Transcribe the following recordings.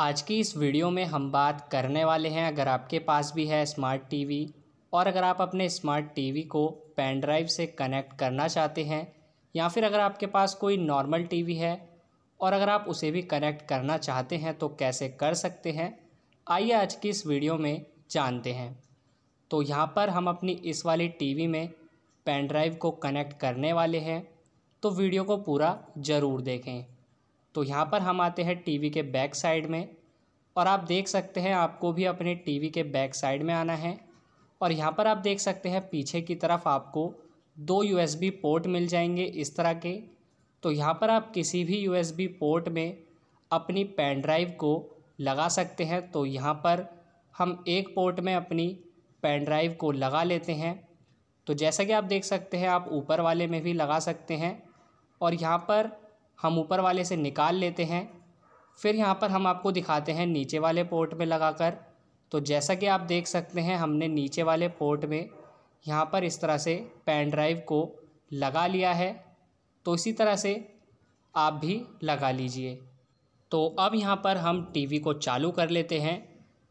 आज की इस वीडियो में हम बात करने वाले हैं अगर आपके पास भी है स्मार्ट टीवी और अगर आप अपने स्मार्ट टीवी को पेन ड्राइव से कनेक्ट करना चाहते हैं या फिर अगर आपके पास कोई नॉर्मल टीवी है और अगर आप उसे भी कनेक्ट करना चाहते हैं तो कैसे कर सकते हैं आइए आज की इस वीडियो में जानते हैं तो यहाँ पर हम अपनी इस वाली टीवी में पेन ड्राइव को कनेक्ट करने वाले हैं तो वीडियो को पूरा ज़रूर देखें तो यहाँ पर हम आते हैं टीवी के बैक साइड में और आप देख सकते हैं आपको भी अपने टीवी के बैक साइड में आना है और यहाँ पर आप देख सकते हैं पीछे की तरफ आपको दो यू पोर्ट मिल जाएंगे इस तरह के तो यहाँ पर आप किसी भी यू पोर्ट में अपनी पेन ड्राइव को लगा सकते हैं तो यहाँ पर हम एक पोर्ट में अपनी पेन ड्राइव को लगा लेते हैं तो जैसा कि आप देख सकते हैं आप ऊपर वाले में भी लगा सकते हैं और यहाँ पर हम ऊपर वाले से निकाल लेते हैं फिर यहाँ पर हम आपको दिखाते हैं नीचे वाले पोर्ट में लगाकर तो जैसा कि आप देख सकते हैं हमने नीचे वाले पोर्ट में यहाँ पर इस तरह से पेन ड्राइव को लगा लिया है तो इसी तरह से आप भी लगा लीजिए तो अब यहाँ पर हम टीवी को चालू कर लेते हैं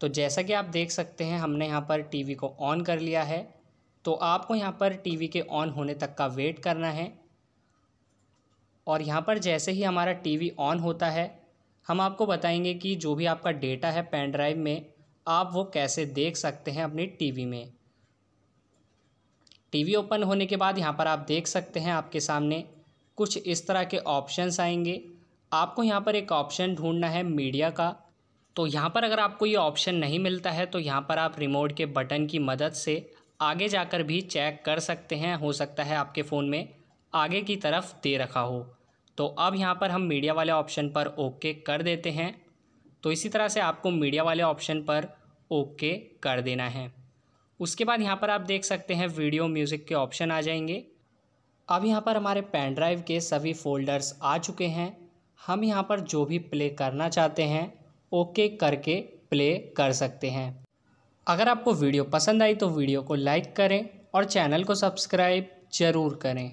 तो जैसा कि आप देख सकते हैं हमने यहाँ पर टीवी को ऑन कर लिया है तो आपको यहाँ पर टीवी के ऑन होने तक का वेट करना है और यहाँ पर जैसे ही हमारा टीवी ऑन होता है हम आपको बताएंगे कि जो भी आपका डेटा है पेन ड्राइव में आप वो कैसे देख सकते हैं अपनी टीवी में टीवी ओपन होने के बाद यहाँ पर आप देख सकते हैं आपके सामने कुछ इस तरह के ऑप्शंस आएंगे आपको यहाँ पर एक ऑप्शन ढूंढना है मीडिया का तो यहाँ पर अगर आपको ये ऑप्शन नहीं मिलता है तो यहाँ पर आप रिमोट के बटन की मदद से आगे जाकर भी चेक कर सकते हैं हो सकता है आपके फ़ोन में आगे की तरफ दे रखा हो तो अब यहाँ पर हम मीडिया वाले ऑप्शन पर ओके कर देते हैं तो इसी तरह से आपको मीडिया वाले ऑप्शन पर ओके कर देना है उसके बाद यहाँ पर आप देख सकते हैं वीडियो म्यूज़िक के ऑप्शन आ जाएंगे अब यहाँ पर हमारे पेन ड्राइव के सभी फ़ोल्डर्स आ चुके हैं हम यहाँ पर जो भी प्ले करना चाहते हैं ओके करके प्ले कर सकते हैं अगर आपको वीडियो पसंद आई तो वीडियो को लाइक करें और चैनल को सब्सक्राइब ज़रूर करें